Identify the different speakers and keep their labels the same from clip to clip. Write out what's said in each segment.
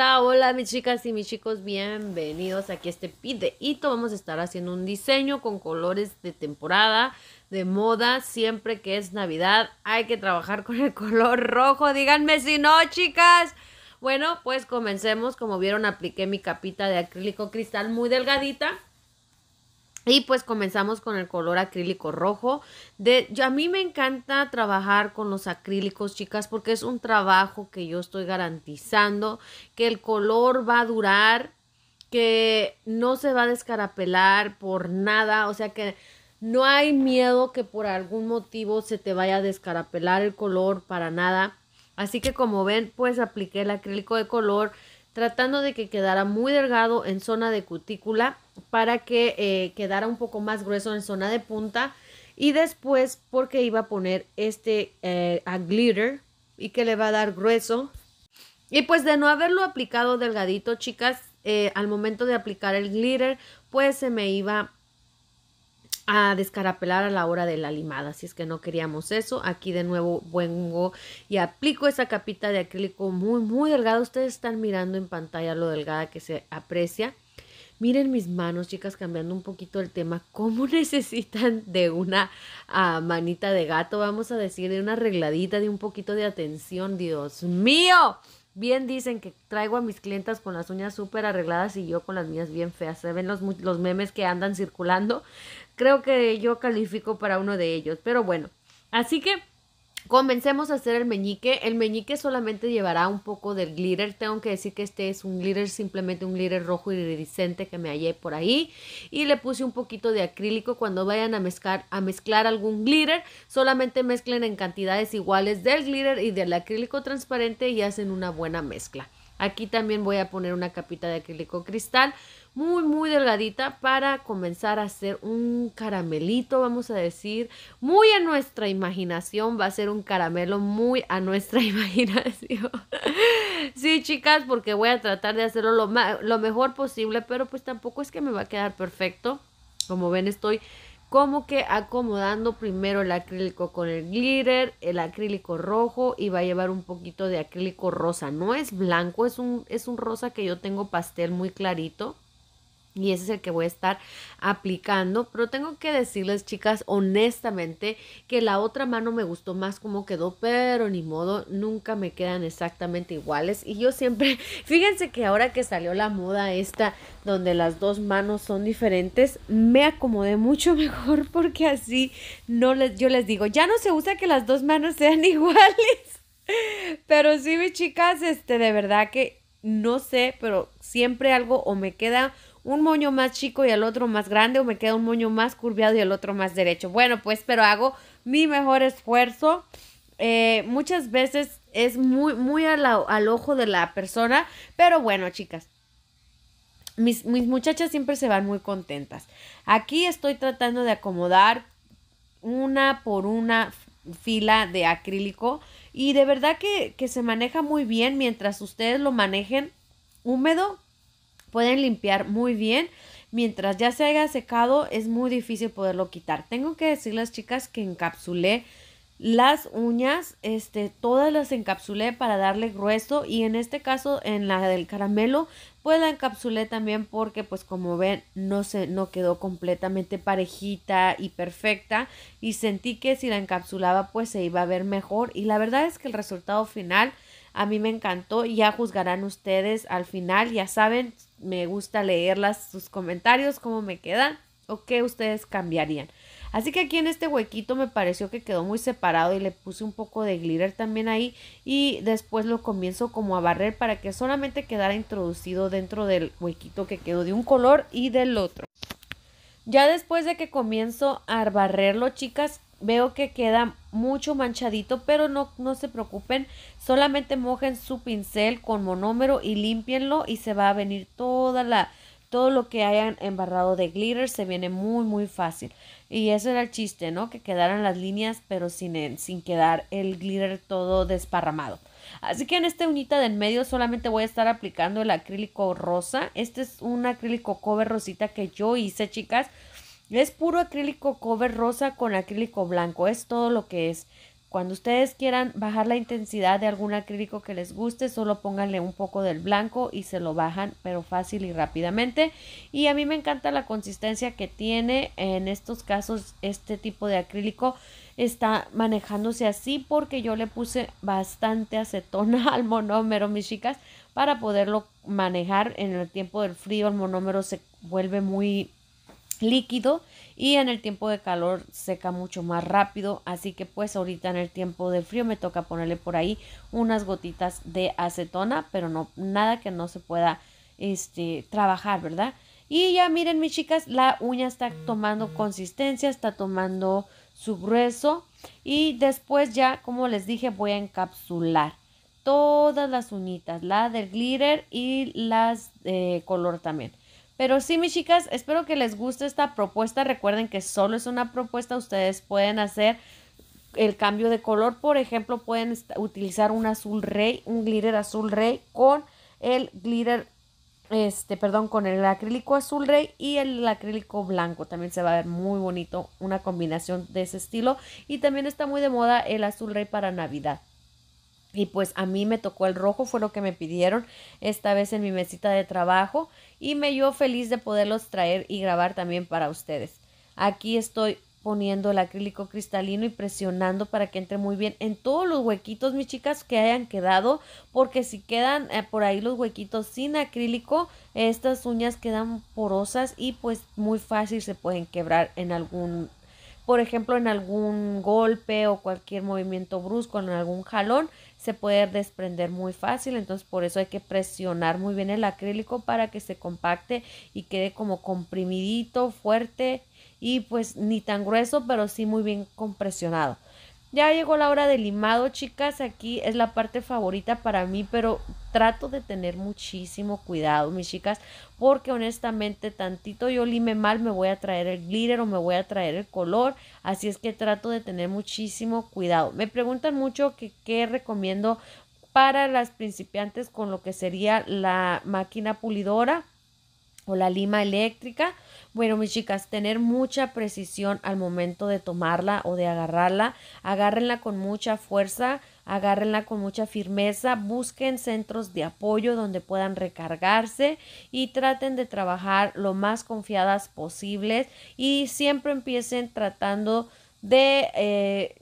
Speaker 1: Hola, hola mis chicas y mis chicos, bienvenidos aquí a este pit Vamos a estar haciendo un diseño con colores de temporada, de moda. Siempre que es Navidad hay que trabajar con el color rojo. Díganme si no, chicas. Bueno, pues comencemos. Como vieron, apliqué mi capita de acrílico cristal muy delgadita y pues comenzamos con el color acrílico rojo. De, a mí me encanta trabajar con los acrílicos, chicas, porque es un trabajo que yo estoy garantizando, que el color va a durar, que no se va a descarapelar por nada, o sea que no hay miedo que por algún motivo se te vaya a descarapelar el color para nada. Así que como ven, pues apliqué el acrílico de color tratando de que quedara muy delgado en zona de cutícula para que eh, quedara un poco más grueso en zona de punta y después porque iba a poner este eh, a glitter y que le va a dar grueso y pues de no haberlo aplicado delgadito chicas eh, al momento de aplicar el glitter pues se me iba a descarapelar a la hora de la limada, si es que no queríamos eso. Aquí de nuevo vengo y aplico esa capita de acrílico muy, muy delgada. Ustedes están mirando en pantalla lo delgada que se aprecia. Miren mis manos, chicas, cambiando un poquito el tema, cómo necesitan de una ah, manita de gato, vamos a decir, de una arregladita, de un poquito de atención, Dios mío. Bien dicen que traigo a mis clientas con las uñas súper arregladas y yo con las mías bien feas. Se ven los, los memes que andan circulando. Creo que yo califico para uno de ellos, pero bueno. Así que Comencemos a hacer el meñique. El meñique solamente llevará un poco del glitter. Tengo que decir que este es un glitter, simplemente un glitter rojo iridiscente que me hallé por ahí. Y le puse un poquito de acrílico. Cuando vayan a mezclar, a mezclar algún glitter, solamente mezclen en cantidades iguales del glitter y del acrílico transparente y hacen una buena mezcla. Aquí también voy a poner una capita de acrílico cristal muy, muy delgadita para comenzar a hacer un caramelito, vamos a decir, muy a nuestra imaginación. Va a ser un caramelo muy a nuestra imaginación. sí, chicas, porque voy a tratar de hacerlo lo, mejor posible, pero pues tampoco es que me va a quedar perfecto. Como ven, estoy como que acomodando primero el acrílico con el glitter, el acrílico rojo y va a llevar un poquito de acrílico rosa. No es blanco, es un, es un rosa que yo tengo pastel muy clarito. Y ese es el que voy a estar aplicando. Pero tengo que decirles, chicas, honestamente, que la otra mano me gustó más como quedó, pero ni modo, nunca me quedan exactamente iguales. Y yo siempre, fíjense que ahora que salió la moda esta, donde las dos manos son diferentes, me acomodé mucho mejor porque así no yo les digo, ya no se usa que las dos manos sean iguales. Pero sí, mis chicas, este, de verdad que no sé, pero siempre algo o me queda un moño más chico y el otro más grande o me queda un moño más curviado y el otro más derecho. Bueno, pues pero hago mi mejor esfuerzo. Eh, muchas veces es muy, muy al ojo de la persona, pero bueno, chicas. Mis, muchachas siempre se van muy contentas. Aquí estoy tratando de acomodar una por una fila de acrílico y de verdad que, que se maneja muy bien mientras ustedes lo manejen húmedo Pueden limpiar muy bien. Mientras ya se haya secado, es muy difícil poderlo quitar. Tengo que decirles, chicas, que encapsulé las uñas, este, todas las encapsulé para darle grueso y en este caso en la del caramelo, pues la encapsulé también porque pues como ven no se no quedó completamente parejita y perfecta y sentí que si la encapsulaba pues se iba a ver mejor y la verdad es que el resultado final a mí me encantó, ya juzgarán ustedes al final, ya saben, me gusta leerlas, sus comentarios, cómo me quedan o qué ustedes cambiarían. Así que aquí en este huequito me pareció que quedó muy separado y le puse un poco de glitter también ahí y después lo comienzo como a barrer para que solamente quedara introducido dentro del huequito que quedó de un color y del otro. Ya después de que comienzo a barrerlo, chicas, veo que queda mucho manchadito, pero no, no se preocupen, solamente mojen su pincel con monómero y límpienlo y se va a venir toda la, todo lo que hayan embarrado de glitter, se viene muy muy fácil. Y eso era el chiste, ¿no? Que quedaran las líneas, pero sin, sin quedar el glitter todo desparramado. Así que en esta unita del medio solamente voy a estar aplicando el acrílico rosa. Este es un acrílico cover rosita que yo hice, chicas. Es puro acrílico cover rosa con acrílico blanco, es todo lo que es. Cuando ustedes quieran bajar la intensidad de algún acrílico que les guste, solo pónganle un poco del blanco y se lo bajan, pero fácil y rápidamente. Y a mí me encanta la consistencia que tiene. En estos casos, este tipo de acrílico está manejándose así porque yo le puse bastante acetona al monómero, mis chicas, para poderlo manejar en el tiempo del frío. El monómero se vuelve muy líquido y en el tiempo de calor seca mucho más rápido. Así que pues ahorita en el tiempo de frío me toca ponerle por ahí unas gotitas de acetona, pero no nada que no se pueda este, trabajar, ¿verdad? Y ya miren mis chicas, la uña está tomando consistencia, está tomando su grueso y después ya, como les dije, voy a encapsular todas las uñitas, la del glitter y las de color también. Pero sí, mis chicas, espero que les guste esta propuesta. Recuerden que solo es una propuesta. Ustedes pueden hacer el cambio de color. Por ejemplo, pueden utilizar un azul rey, un glitter azul rey con el glitter, este, perdón, con el acrílico azul rey y el acrílico blanco. También se va a ver muy bonito una combinación de ese estilo. Y también está muy de moda el azul rey para Navidad. Y pues a mí me tocó el rojo, fue lo que me pidieron esta vez en mi mesita de trabajo y me dio feliz de poderlos traer y grabar también para ustedes. Aquí estoy poniendo el acrílico cristalino y presionando para que entre muy bien en todos los huequitos, mis chicas, que hayan quedado, porque si quedan eh, por ahí los huequitos sin acrílico, estas uñas quedan porosas y pues muy fácil se pueden quebrar en algún, por ejemplo, en algún golpe o cualquier movimiento brusco, en algún jalón se puede desprender muy fácil, entonces por eso hay que presionar muy bien el acrílico para que se compacte y quede como comprimidito, fuerte y pues ni tan grueso, pero sí muy bien compresionado. Ya llegó la hora de limado, chicas. Aquí es la parte favorita para mí, pero trato de tener muchísimo cuidado, mis chicas, porque honestamente tantito yo lime mal, me voy a traer el glitter o me voy a traer el color. Así es que trato de tener muchísimo cuidado. Me preguntan mucho que qué recomiendo para las principiantes con lo que sería la máquina pulidora o la lima eléctrica bueno, mis chicas, tener mucha precisión al momento de tomarla o de agarrarla. Agárrenla con mucha fuerza, agárrenla con mucha firmeza, busquen centros de apoyo donde puedan recargarse y traten de trabajar lo más confiadas posibles y siempre empiecen tratando de, eh,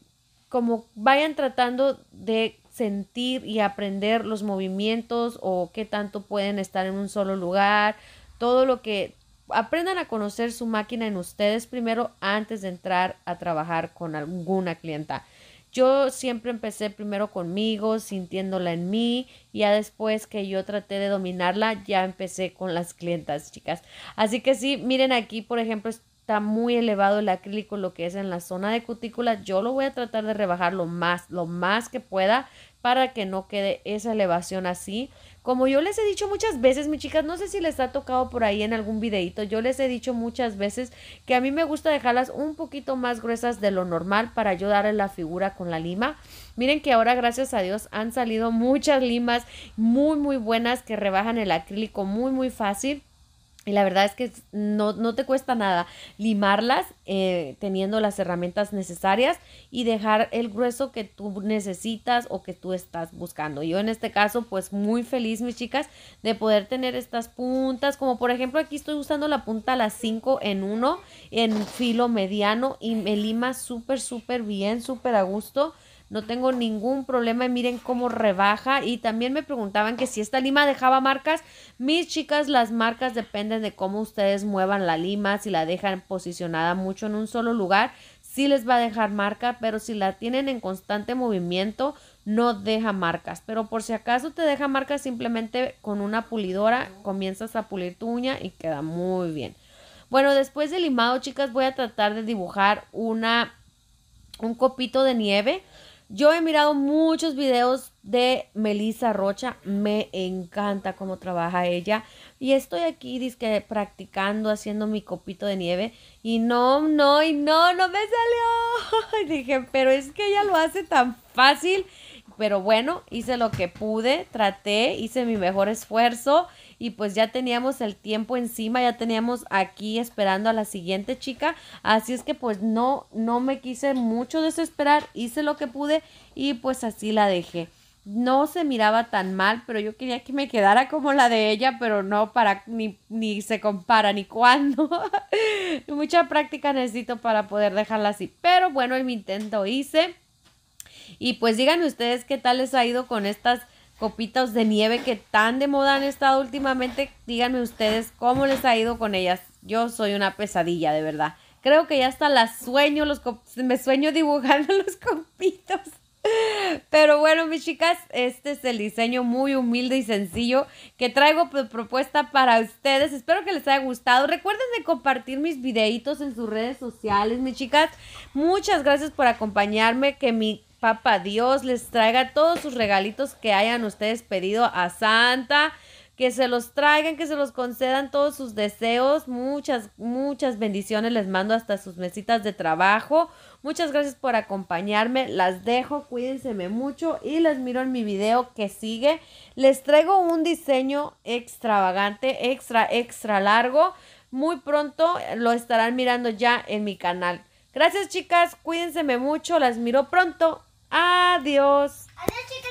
Speaker 1: como vayan tratando de sentir y aprender los movimientos o qué tanto pueden estar en un solo lugar, todo lo que aprendan a conocer su máquina en ustedes primero antes de entrar a trabajar con alguna clienta. Yo siempre empecé primero conmigo, sintiéndola en mí, y ya después que yo traté de dominarla, ya empecé con las clientas, chicas. Así que sí, miren aquí, por ejemplo, está muy elevado el acrílico, lo que es en la zona de cutícula, yo lo voy a tratar de rebajar lo más, lo más que pueda para que no quede esa elevación así. Como yo les he dicho muchas veces, mis chicas, no sé si les ha tocado por ahí en algún videito, yo les he dicho muchas veces que a mí me gusta dejarlas un poquito más gruesas de lo normal para ayudar en la figura con la lima. Miren que ahora, gracias a Dios, han salido muchas limas muy, muy buenas que rebajan el acrílico muy, muy fácil. Y la verdad es que no, te cuesta nada limarlas eh, teniendo las herramientas necesarias y dejar el grueso que tú necesitas o que tú estás buscando. Yo en este caso, pues muy feliz, mis chicas, de poder tener estas puntas. Como por ejemplo, aquí estoy usando la punta a las 5 en 1 en filo mediano y me lima súper, súper bien, súper a gusto no tengo ningún problema y miren cómo rebaja. Y también me preguntaban que si esta lima dejaba marcas, mis chicas, las marcas dependen de cómo ustedes muevan la lima, si la dejan posicionada mucho en un solo lugar, sí les va a dejar marca, pero si la tienen en constante movimiento, no deja marcas. Pero por si acaso te deja marcas, simplemente con una pulidora comienzas a pulir tu uña y queda muy bien. Bueno, después de limado, chicas, voy a tratar de dibujar una, un copito de nieve. Yo he mirado muchos videos de Melissa Rocha, me encanta cómo trabaja ella y estoy aquí dizque practicando, haciendo mi copito de nieve y no, no, y no, no me salió. dije, pero es que ella lo hace tan fácil pero bueno, hice lo que pude, traté, hice mi mejor esfuerzo y pues ya teníamos el tiempo encima, ya teníamos aquí esperando a la siguiente chica, así es que pues no, no me quise mucho desesperar, hice lo que pude y pues así la dejé no se miraba tan mal, pero yo quería que me quedara como la de ella, pero no para ni, ni se compara ni cuándo. Mucha práctica necesito para poder dejarla así, pero bueno, en mi intento hice. Y pues díganme ustedes qué tal les ha ido con estas copitas de nieve que tan de moda han estado últimamente. Díganme ustedes cómo les ha ido con ellas. Yo soy una pesadilla, de verdad. Creo que ya hasta las sueño, los me sueño dibujando los copitos. Pero bueno, mis chicas, este es el diseño muy humilde y sencillo que traigo propuesta para ustedes. Espero que les haya gustado. Recuerden de compartir mis videitos en sus redes sociales, mis chicas. Muchas gracias por acompañarme, que mi Papá Dios les traiga todos sus regalitos que hayan ustedes pedido a Santa, que se los traigan, que se los concedan todos sus deseos. Muchas, muchas bendiciones les mando hasta sus mesitas de trabajo. Muchas gracias por acompañarme. Las dejo, cuídense mucho y les miro en mi video que sigue. Les traigo un diseño extravagante, extra, extra largo. Muy pronto lo estarán mirando ya en mi canal. Gracias chicas, cuídense mucho, las miro pronto. Adiós. Adiós, chicas.